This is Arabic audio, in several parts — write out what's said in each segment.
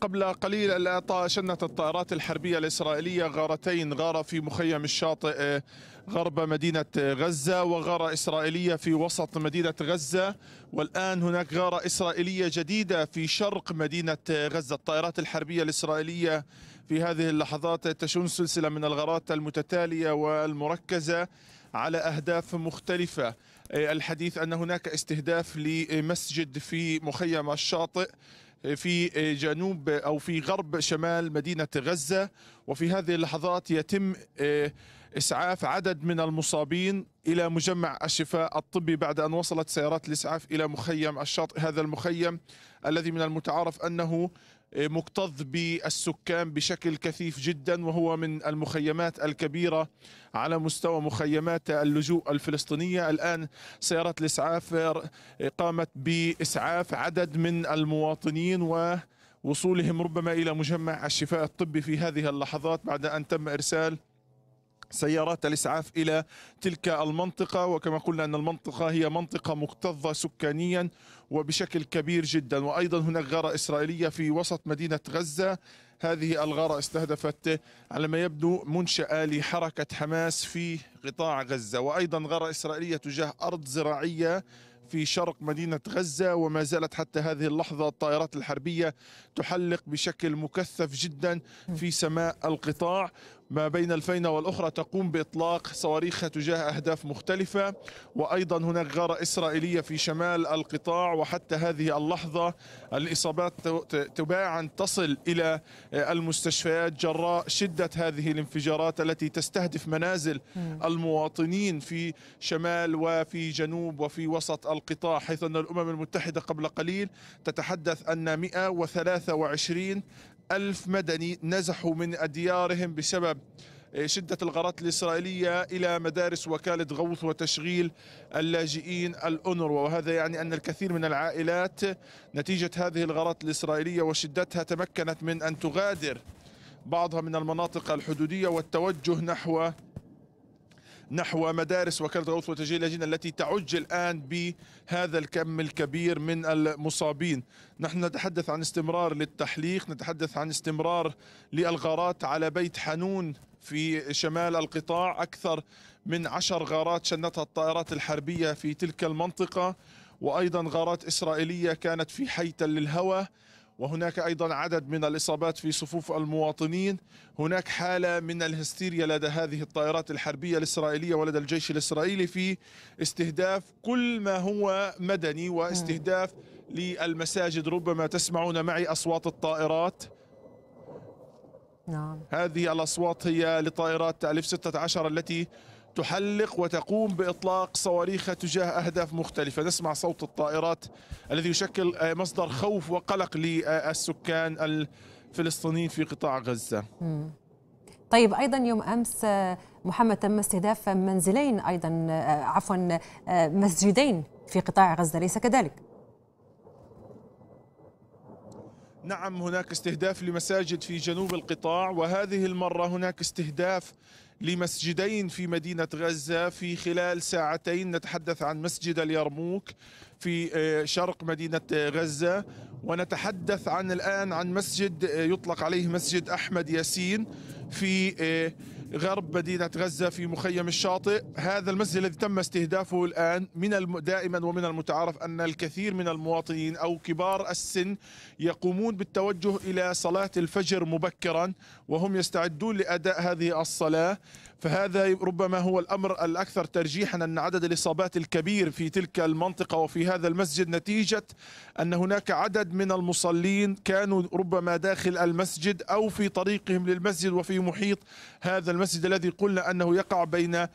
قبل قليل شنت الطائرات الحربية الإسرائيلية غارتين غارة في مخيم الشاطئ آه، غرب مدينة غزة وغارة إسرائيلية في وسط مدينة غزة والآن هناك غارة إسرائيلية جديدة في شرق مدينة غزة الطائرات الحربية الإسرائيلية في هذه اللحظات تشن سلسلة من الغارات المتتالية والمركزة على أهداف مختلفة آه، الحديث أن هناك استهداف لمسجد في مخيم الشاطئ في آه، جنوب أو في غرب شمال مدينة غزة وفي هذه اللحظات يتم آه، إسعاف عدد من المصابين إلى مجمع الشفاء الطبي بعد أن وصلت سيارات الإسعاف إلى مخيم الشاطئ هذا المخيم الذي من المتعارف أنه مكتظ بالسكان بشكل كثيف جدا وهو من المخيمات الكبيرة على مستوى مخيمات اللجوء الفلسطينية الآن سيارات الإسعاف قامت بإسعاف عدد من المواطنين و وصولهم ربما إلى مجمع الشفاء الطبي في هذه اللحظات بعد أن تم إرسال سيارات الإسعاف إلى تلك المنطقة وكما قلنا أن المنطقة هي منطقة مكتظة سكانيا وبشكل كبير جدا وأيضا هناك غارة إسرائيلية في وسط مدينة غزة هذه الغارة استهدفت على ما يبدو منشأة لحركة حماس في قطاع غزة وأيضا غارة إسرائيلية تجاه أرض زراعية في شرق مدينة غزة وما زالت حتى هذه اللحظة الطائرات الحربية تحلق بشكل مكثف جدا في سماء القطاع ما بين الفينة والأخرى تقوم بإطلاق صواريخ تجاه أهداف مختلفة وأيضا هناك غارة إسرائيلية في شمال القطاع وحتى هذه اللحظة الإصابات تباعا تصل إلى المستشفيات جراء شدة هذه الانفجارات التي تستهدف منازل المواطنين في شمال وفي جنوب وفي وسط القطاع حيث أن الأمم المتحدة قبل قليل تتحدث أن 123 ألف مدني نزحوا من أديارهم بسبب آه، شدة الغارات الإسرائيلية إلى مدارس وكالة غوث وتشغيل اللاجئين الأونروا وهذا يعني أن الكثير من العائلات نتيجة هذه الغارات الإسرائيلية وشدتها تمكنت من أن تغادر بعضها من المناطق الحدودية والتوجه نحو نحو مدارس وكالة الغوث وتشغيل اللاجئين التي تعج الآن بهذا الكم الكبير من المصابين نحن نتحدث عن استمرار للتحليق نتحدث عن استمرار للغارات على بيت حنون في شمال القطاع أكثر من عشر غارات شنتها الطائرات الحربية في تلك المنطقة وأيضا غارات إسرائيلية كانت في حي تل الهوى وهناك أيضا عدد من الإصابات في صفوف المواطنين هناك حالة من الهستيريا لدى هذه الطائرات الحربية الإسرائيلية ولدى الجيش الإسرائيلي في استهداف كل ما هو مدني واستهداف للمساجد ربما تسمعون معي أصوات الطائرات نعم. هذه الأصوات هي لطائرات ألف 16 التي تحلق وتقوم بإطلاق صواريخها تجاه أهداف مختلفة نسمع صوت الطائرات الذي يشكل آه، مصدر خوف وقلق للسكان الفلسطينيين في قطاع غزة طيب أيضا يوم أمس آه، محمد تم استهداف منزلين أيضا آه، عفوا مسجدين في قطاع غزة ليس كذلك؟ نعم هناك استهداف لمساجد في جنوب القطاع وهذه المرة هناك استهداف لمسجدين في مدينة غزة في خلال ساعتين نتحدث عن مسجد اليرموك في آه، شرق مدينة غزة ونتحدث عن الآن عن مسجد آه، يطلق عليه مسجد أحمد ياسين في آه، غرب مدينة غزة في مخيم الشاطئ هذا المسجد الذي تم استهدافه الآن من دائما ومن المتعارف أن الكثير من المواطنين أو كبار السن يقومون بالتوجه إلى صلاة الفجر مبكرا وهم يستعدون لأداء هذه الصلاة فهذا ربما هو الأمر الأكثر ترجيحا أن عدد الإصابات الكبير في تلك المنطقة وفي هذا المسجد نتيجة أن هناك عدد من المصلين كانوا ربما داخل المسجد أو في طريقهم للمسجد وفي محيط هذا المسجد المسجد الذي قلنا أنه يقع بين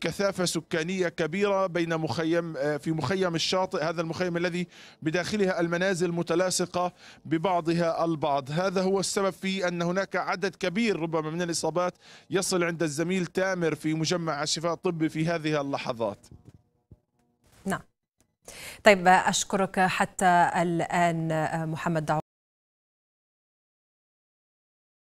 كثافة سكانية كبيرة بين مخيم آه، في مخيم الشاطئ هذا المخيم الذي بداخلها المنازل متلاصقة ببعضها البعض هذا هو السبب في أن هناك عدد كبير ربما من الإصابات يصل عند الزميل تامر في مجمع الشفاء الطبي في هذه اللحظات نعم طيب أشكرك حتى الآن آه، محمد دعو